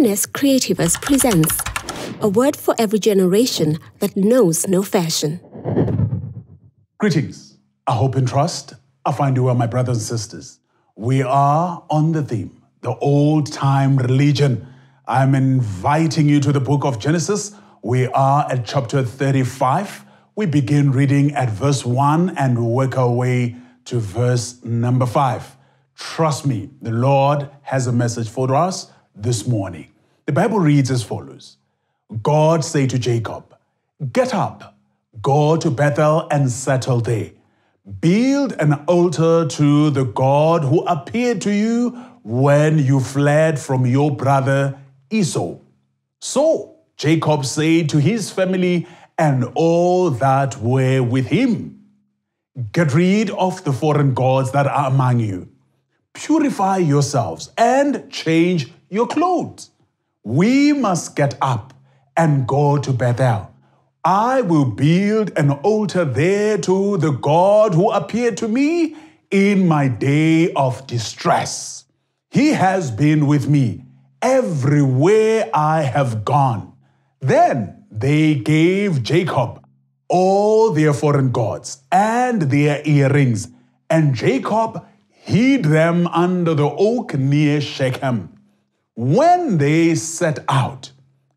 Eunice Creativus presents a word for every generation that knows no fashion. Greetings. I hope and trust I find you well, my brothers and sisters. We are on the theme, the old time religion. I'm inviting you to the book of Genesis. We are at chapter 35. We begin reading at verse 1 and work our way to verse number 5. Trust me, the Lord has a message for us this morning. The Bible reads as follows God said to Jacob, Get up, go to Bethel and settle there. Build an altar to the God who appeared to you when you fled from your brother Esau. So Jacob said to his family and all that were with him, Get rid of the foreign gods that are among you. Purify yourselves and change your clothes. We must get up and go to Bethel. I will build an altar there to the God who appeared to me in my day of distress. He has been with me everywhere I have gone. Then they gave Jacob all their foreign gods and their earrings, and Jacob hid them under the oak near Shechem. When they set out,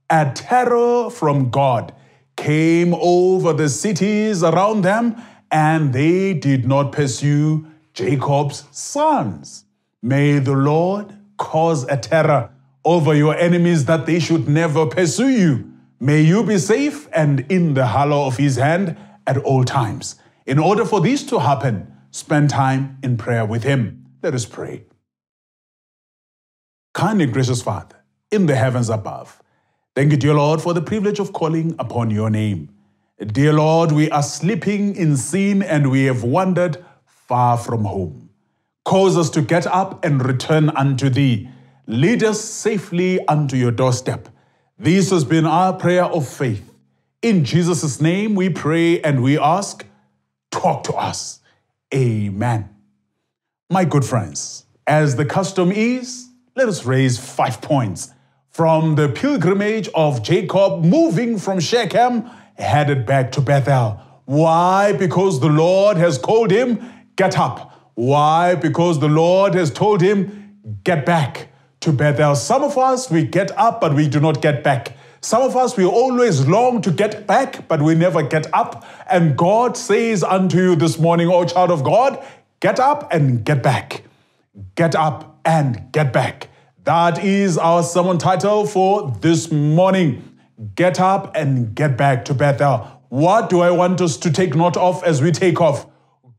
a terror from God came over the cities around them, and they did not pursue Jacob's sons. May the Lord cause a terror over your enemies that they should never pursue you. May you be safe and in the hollow of his hand at all times. In order for this to happen, spend time in prayer with him. Let us pray. Kind and gracious Father, in the heavens above, thank you, dear Lord, for the privilege of calling upon your name. Dear Lord, we are sleeping in sin and we have wandered far from home. Cause us to get up and return unto thee. Lead us safely unto your doorstep. This has been our prayer of faith. In Jesus' name we pray and we ask, talk to us. Amen. My good friends, as the custom is, let us raise five points from the pilgrimage of Jacob moving from Shechem, headed back to Bethel. Why? Because the Lord has called him, get up. Why? Because the Lord has told him, get back to Bethel. Some of us, we get up, but we do not get back. Some of us, we always long to get back, but we never get up. And God says unto you this morning, O child of God, get up and get back. Get up and get back. That is our sermon title for this morning. Get up and get back to Bethel. What do I want us to take note of as we take off?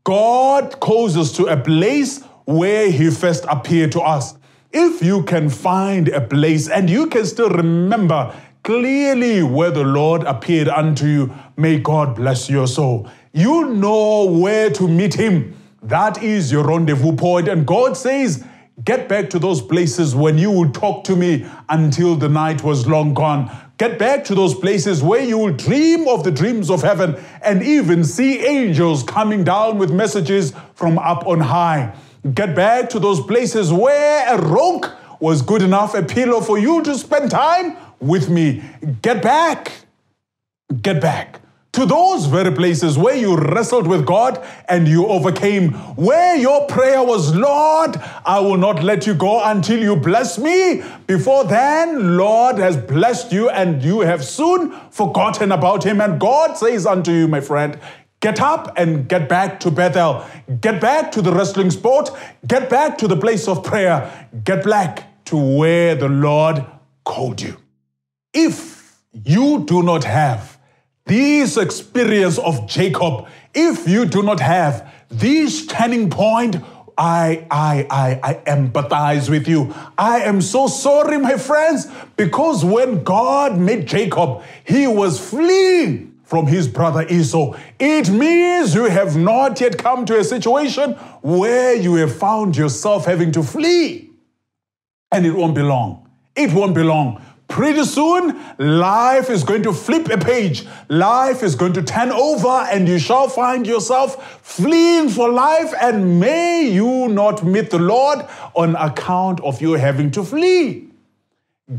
God calls us to a place where He first appeared to us. If you can find a place and you can still remember clearly where the Lord appeared unto you, may God bless your soul. You know where to meet Him. That is your rendezvous point. And God says, Get back to those places when you would talk to me until the night was long gone. Get back to those places where you will dream of the dreams of heaven and even see angels coming down with messages from up on high. Get back to those places where a rock was good enough, a pillow for you to spend time with me. Get back. Get back to those very places where you wrestled with God and you overcame, where your prayer was, Lord, I will not let you go until you bless me. Before then, Lord has blessed you and you have soon forgotten about him. And God says unto you, my friend, Get up and get back to Bethel. Get back to the wrestling sport. Get back to the place of prayer. Get back to where the Lord called you. If you do not have this experience of Jacob, if you do not have this turning point, I, I, I, I empathize with you. I am so sorry, my friends, because when God made Jacob, he was fleeing from his brother Esau. It means you have not yet come to a situation where you have found yourself having to flee. And it won't be long. It won't be long Pretty soon, life is going to flip a page. Life is going to turn over, and you shall find yourself fleeing for life. And may you not meet the Lord on account of you having to flee.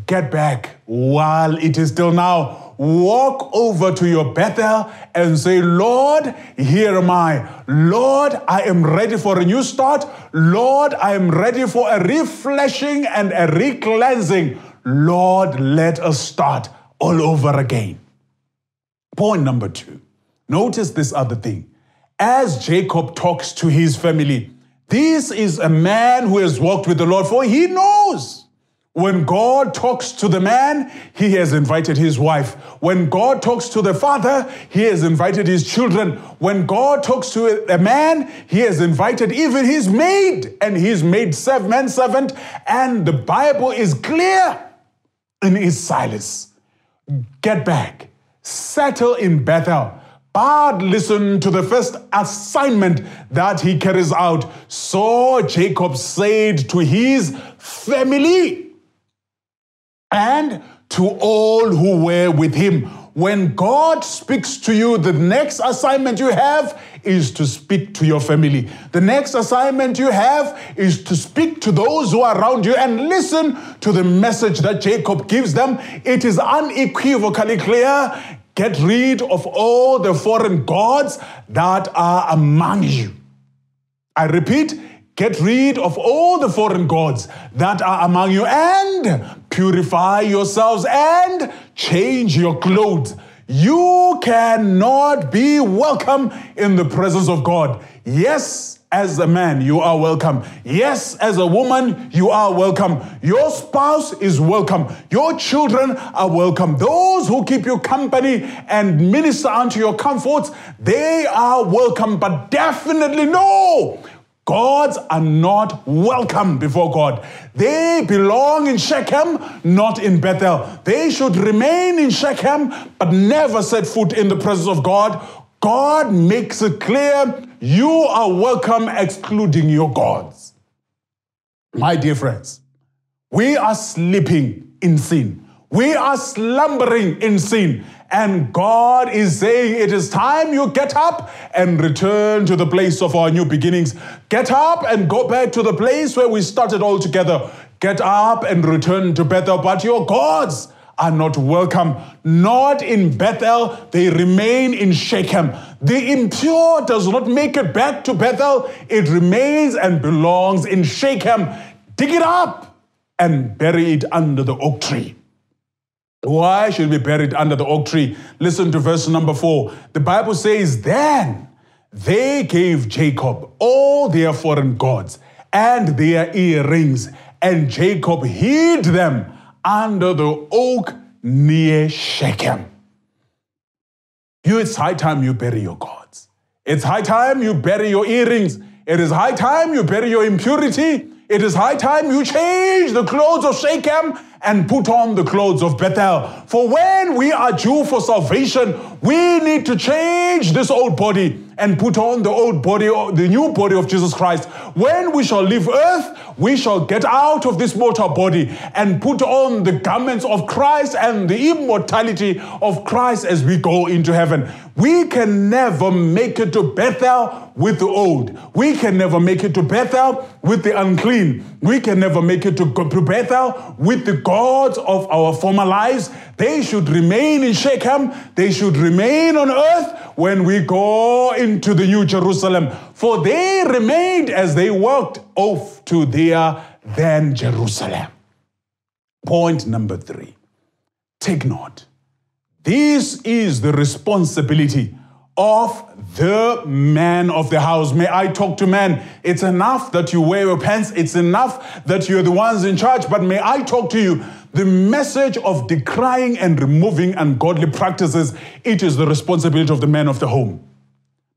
Get back while it is still now walk over to your Bethel and say, Lord, here am I. Lord, I am ready for a new start. Start. Lord, I am ready for a refreshing and a re cleansing. Lord, let us start all over again. Point number two. Notice this other thing. As Jacob talks to his family, this is a man who has walked with the Lord, for he knows. When God talks to the man, he has invited his wife. When God talks to the father, he has invited his children. When God talks to a man, he has invited even his maid and his maid servant, And the Bible is clear in his silence. Get back, settle in Bethel. But listen to the first assignment that he carries out. So Jacob said to his family and to all who were with him when God speaks to you, the next assignment you have is to speak to your family. The next assignment you have is to speak to those who are around you and listen to the message that Jacob gives them. It is unequivocally clear get rid of all the foreign gods that are among you. I repeat, get rid of all the foreign gods that are among you and Purify yourselves and change your clothes. You cannot be welcome in the presence of God. Yes, as a man, you are welcome. Yes, as a woman, you are welcome. Your spouse is welcome. Your children are welcome. Those who keep you company and minister unto your comforts, they are welcome. But definitely no Gods are not welcome before God. They belong in Shechem, not in Bethel. They should remain in Shechem, but never set foot in the presence of God. God makes it clear you are welcome, excluding your gods. My dear friends, we are sleeping in sin. We are slumbering in sin. And God is saying, It is time you get up and return to the place of our new beginnings. Get up and go back to the place where we started all together. Get up and return to Bethel, but your gods are not welcome. Not in Bethel, they remain in Shechem. The impure does not make it back to Bethel, it remains and belongs in Shechem. Dig it up and bury it under the oak tree. Why should we be buried under the oak tree? Listen to verse number four. The Bible says, Then they gave Jacob all their foreign gods and their earrings, and Jacob hid them under the oak near Shechem. You, it's high time you bury your gods. It's high time you bury your earrings. It is high time you bury your impurity. It is high time you change the clothes of Shechem and put on the clothes of Bethel. For when we are due for salvation, we need to change this old body and put on the old body, the new body of Jesus Christ. When we shall leave earth, we shall get out of this mortal body and put on the garments of Christ and the immortality of Christ as we go into heaven. We can never make it to Bethel with the old. We can never make it to Bethel with the unclean. We can never make it to Bethel with the gods of our former lives. They should remain in Shechem. They should remain on earth when we go into the New Jerusalem, for they remained as they walked off to their then Jerusalem. Point number three take note. This is the responsibility of the man of the house. May I talk to men? It's enough that you wear your pants. It's enough that you're the ones in charge. But may I talk to you? The message of decrying and removing ungodly practices, it is the responsibility of the man of the home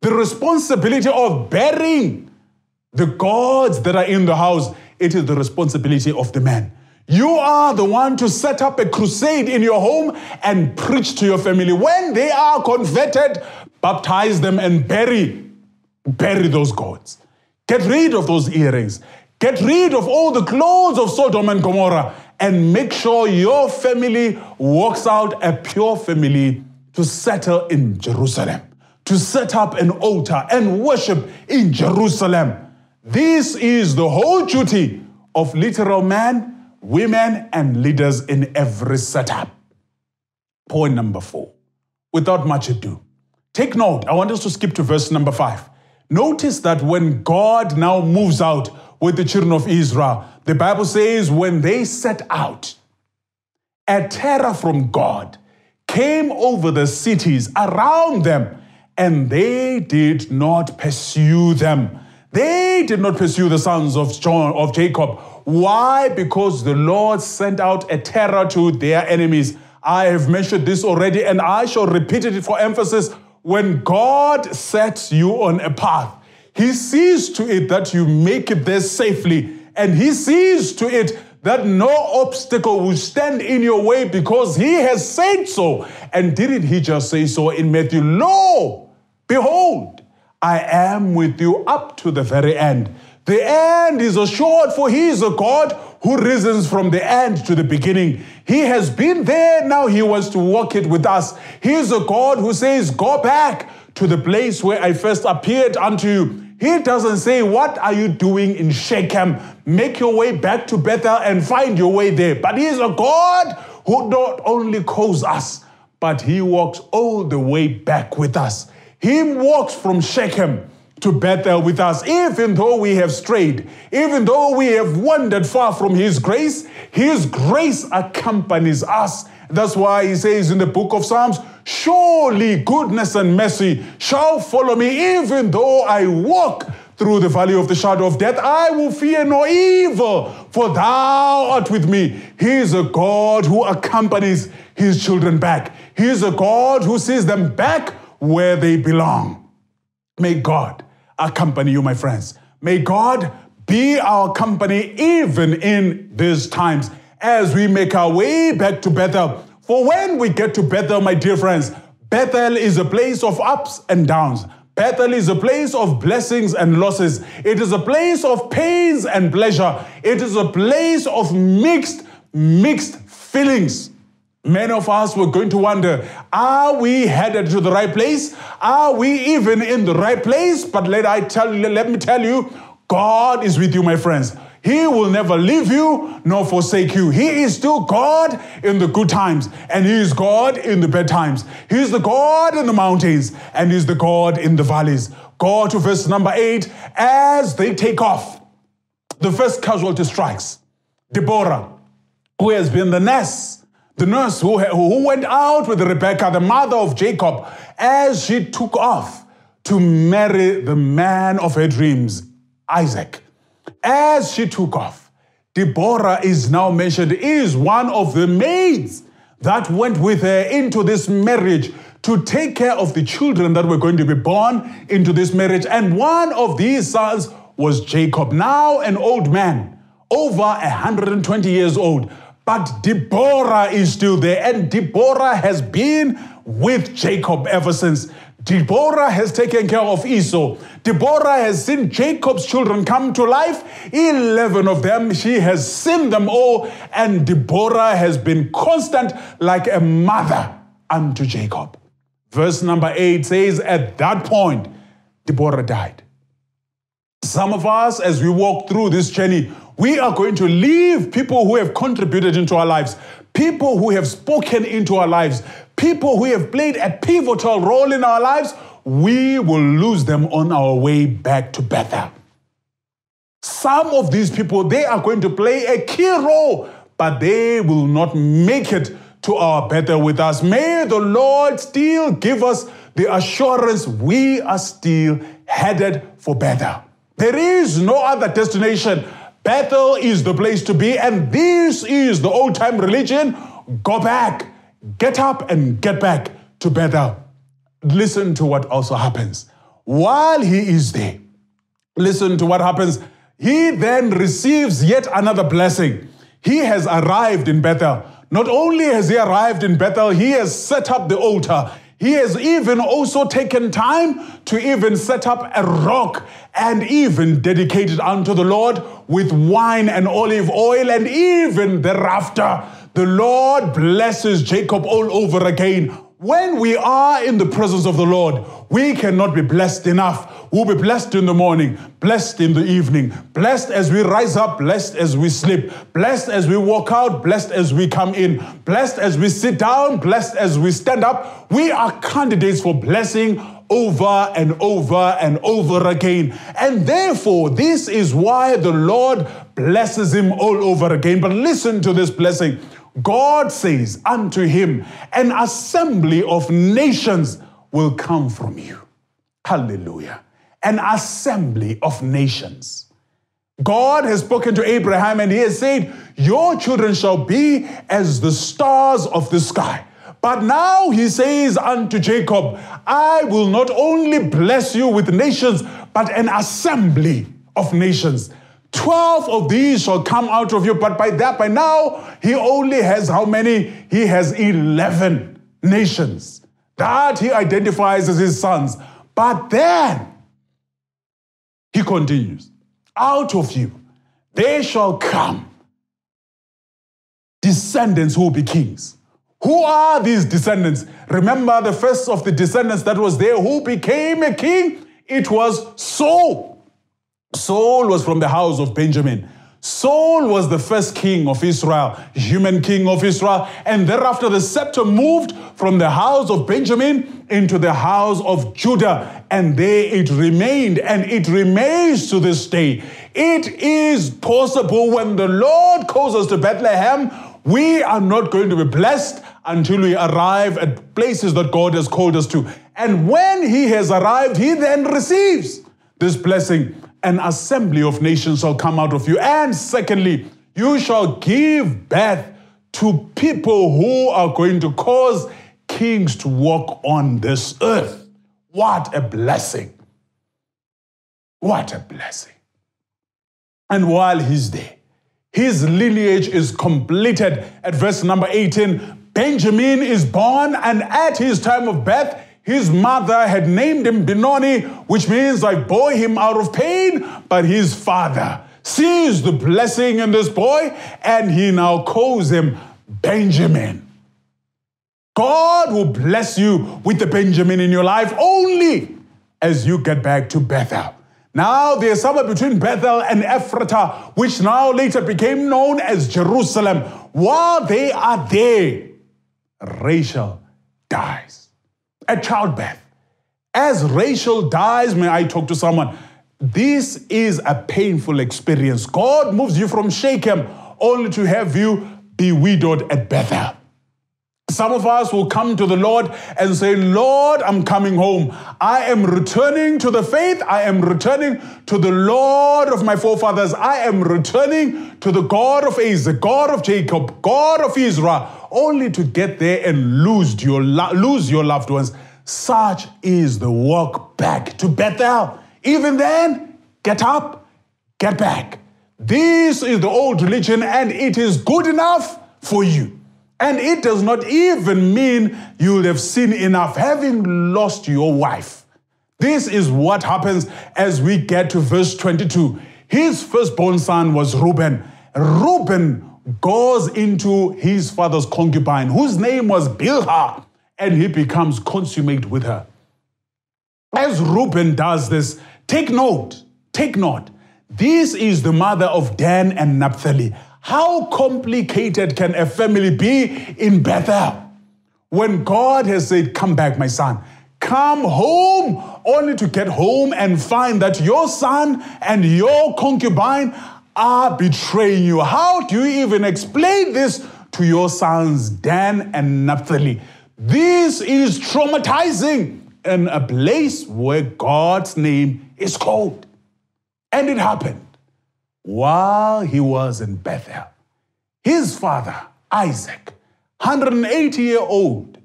the responsibility of burying the gods that are in the house, it is the responsibility of the man. You are the one to set up a crusade in your home and preach to your family. When they are converted, baptize them and bury, bury those gods. Get rid of those earrings. Get rid of all the clothes of Sodom and Gomorrah and make sure your family walks out a pure family to settle in Jerusalem to set up an altar and worship in Jerusalem. This is the whole duty of literal men, women, and leaders in every setup. Point number four. Without much ado, take note, I want us to skip to verse number five. Notice that when God now moves out with the children of Israel, the Bible says, when they set out, a terror from God came over the cities around them and they did not pursue them. They did not pursue the sons of John of Jacob. Why? Because the Lord sent out a terror to their enemies. I have mentioned this already, and I shall repeat it for emphasis. When God sets you on a path, He sees to it that you make it there safely, and He sees to it that no obstacle will stand in your way because He has said so. And didn't He just say so in Matthew? No. Behold, I am with you up to the very end. The end is assured, for he is a God who rises from the end to the beginning. He has been there, now he wants to walk it with us. He is a God who says, Go back to the place where I first appeared unto you. He doesn't say, What are you doing in Shechem? Make your way back to Bethel and find your way there. But He is a God who not only calls us, but He walks all the way back with us. He walks from Shechem to Bethel with us, even though we have strayed, even though we have wandered far from His grace, His grace accompanies us. That's why He says in the book of Psalms, Surely goodness and mercy shall follow me, even though I walk through the valley of the shadow of death, I will fear no evil, for thou art with me. He is a God who accompanies his children back. He is a God who sees them back where they belong. May God accompany you, my friends. May God be our company even in these times as we make our way back to Bethel. For when we get to Bethel, my dear friends, Bethel is a place of ups and downs. Bethel is a place of blessings and losses. It is a place of pains and pleasure. It is a place of mixed, mixed feelings many of us were going to wonder are we headed to the right place? Are we even in the right place? But let, I tell, let me tell you, God is with you, my friends. He will never leave you nor forsake you. He is still God in the good times, and He is God in the bad times. He is the God in the mountains, and He is the God in the valleys. Go to verse number eight. As they take off, the first casualty strikes Deborah, who has been the nurse. The nurse who, who went out with Rebekah, the mother of Jacob, as she took off to marry the man of her dreams, Isaac. As she took off, Deborah is now mentioned, is one of the maids that went with her into this marriage to take care of the children that were going to be born into this marriage. And one of these sons was Jacob, now an old man, over 120 years old. But Deborah is still there, and Deborah has been with Jacob ever since. Deborah has taken care of Esau. Deborah has seen Jacob's children come to life, 11 of them. She has seen them all, and Deborah has been constant like a mother unto Jacob. Verse number 8 says, At that point, Deborah died. Some of us, as we walk through this journey, we are going to leave people who have contributed into our lives, people who have spoken into our lives, people who have played a pivotal role in our lives. We will lose them on our way back to Bethel. Some of these people, they are going to play a key role, but they will not make it to our Bethel with us. May the Lord still give us the assurance we are still headed for Bethel. There is no other destination Bethel is the place to be, and this is the old time religion. Go back, get up, and get back to Bethel. Listen to what also happens. While he is there, listen to what happens. He then receives yet another blessing. He has arrived in Bethel. Not only has he arrived in Bethel, he has set up the altar. He has even also taken time to even set up a rock and even dedicate it unto the Lord with wine and olive oil, and even thereafter, the Lord blesses Jacob all over again when we are in the presence of the Lord, we cannot be blessed enough. We'll be blessed in the morning, blessed in the evening, blessed as we rise up, blessed as we sleep, blessed as we walk out, blessed as we come in, blessed as we sit down, blessed as we stand up. We are candidates for blessing over and over and over again. And therefore, this is why the Lord blesses him all over again. But listen to this blessing. God says unto him, An assembly of nations will come from you. Hallelujah. An assembly of nations. God has spoken to Abraham and he has said, Your children shall be as the stars of the sky. But now he says unto Jacob, I will not only bless you with nations, but an assembly of nations. 12 of these shall come out of you. But by that, by now, he only has how many? He has 11 nations that he identifies as his sons. But then, he continues, out of you they shall come descendants who will be kings. Who are these descendants? Remember the first of the descendants that was there who became a king? It was Saul. Saul was from the house of Benjamin. Saul was the first king of Israel, human king of Israel, and thereafter the scepter moved from the house of Benjamin into the house of Judah, and there it remained, and it remains to this day. It is possible when the Lord calls us to Bethlehem, we are not going to be blessed until we arrive at places that God has called us to. And when He has arrived, He then receives this blessing an assembly of nations shall come out of you. And secondly, you shall give birth to people who are going to cause kings to walk on this earth. What a blessing! What a blessing. And while he's there, his lineage is completed. At verse number 18, Benjamin is born, and at his time of birth, his mother had named him Benoni, which means I bore him out of pain, but his father sees the blessing in this boy and he now calls him Benjamin. God will bless you with the Benjamin in your life only as you get back to Bethel. Now there's somewhere between Bethel and Ephrata, which now later became known as Jerusalem. While they are there, Rachel dies at childbirth. As Rachel dies, may I talk to someone? This is a painful experience. God moves you from Shechem only to have you be widowed at Bethel. Some of us will come to the Lord and say, Lord, I'm coming home. I am returning to the faith. I am returning to the Lord of my forefathers. I am returning to the God of Isaac, God of Jacob, God of Israel, only to get there and lose your, lose your loved ones. Such is the walk back to Bethel. Even then, get up, get back. This is the old religion and it is good enough for you. And it does not even mean you will have seen enough having lost your wife. This is what happens as we get to verse 22. His firstborn son was Reuben. Reuben goes into his father's concubine, whose name was Bilhah, and he becomes consummate with her. As Reuben does this, take note, take note. This is the mother of Dan and Naphtali. How complicated can a family be in Bethel? When God has said, Come back, my son, come home, only to get home and find that your son and your concubine are betraying you. How do you even explain this to your sons, Dan and Naphtali? This is traumatizing in a place where God's name is called. And it happened while he was in Bethel. His father, Isaac, 180 year old,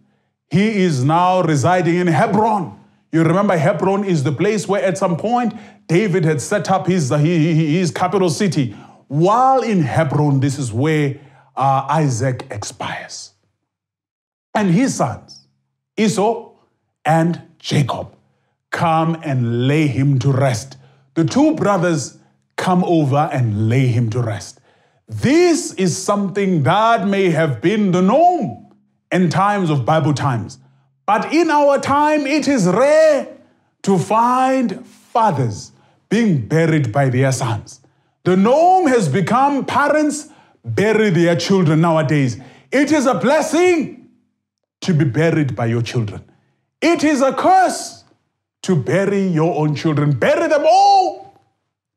he is now residing in Hebron you remember Hebron is the place where at some point David had set up his, uh, his capital city. While in Hebron, this is where uh, Isaac expires. And his sons, Esau and Jacob, come and lay him to rest. The two brothers come over and lay him to rest. This is something that may have been the norm in times of Bible times. But in our time, it is rare to find fathers being buried by their sons. The norm has become parents bury their children nowadays. It is a blessing to be buried by your children. It is a curse to bury your own children. Bury them all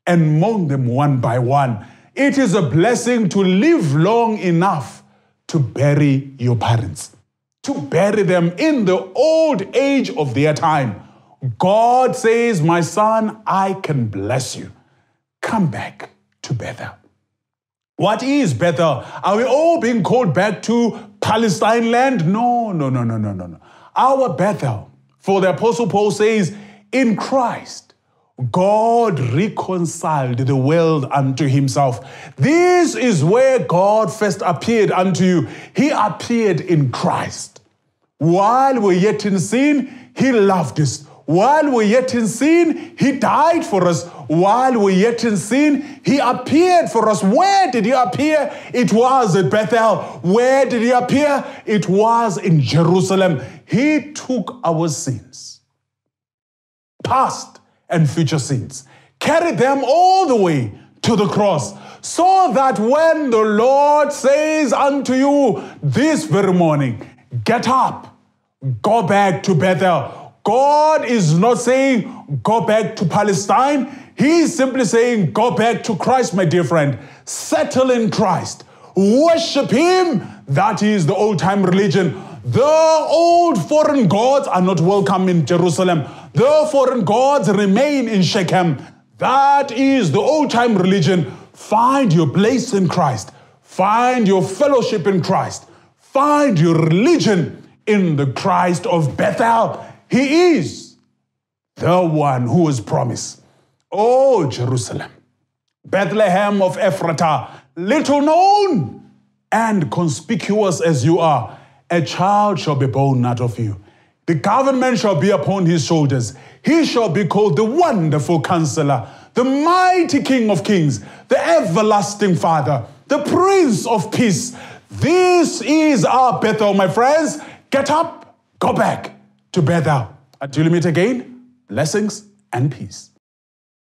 and mourn them one by one. It is a blessing to live long enough to bury your parents to bury them in the old age of their time. God says, My son, I can bless you. Come back to Bethel. What is Bethel? Are we all being called back to Palestine land? No, no, no, no, no, no, no. Our Bethel, for the Apostle Paul says, in Christ, God reconciled the world unto himself. This is where God first appeared unto you. He appeared in Christ. While we're yet in sin, He loved us. While we're yet in sin, He died for us. While we're yet in sin, He appeared for us. Where did He appear? It was at Bethel. Where did He appear? It was in Jerusalem. He took our sins, past and future sins, carried them all the way to the cross, so that when the Lord says unto you this very morning, Get up, go back to Bethel. God is not saying go back to Palestine. He's simply saying go back to Christ, my dear friend. Settle in Christ. Worship Him. That is the old time religion. The old foreign gods are not welcome in Jerusalem. The foreign gods remain in Shechem. That is the old time religion. Find your place in Christ. Find your fellowship in Christ. Find your religion in the Christ of Bethel. He is the one who was promised. Oh, Jerusalem, Bethlehem of Ephratah, little known and conspicuous as you are, a child shall be born out of you. The government shall be upon his shoulders. He shall be called the Wonderful Counselor, the Mighty King of Kings, the Everlasting Father, the Prince of Peace. This is our Bethel, my friends. Get up, go back to Bethel. Until we meet again, blessings and peace.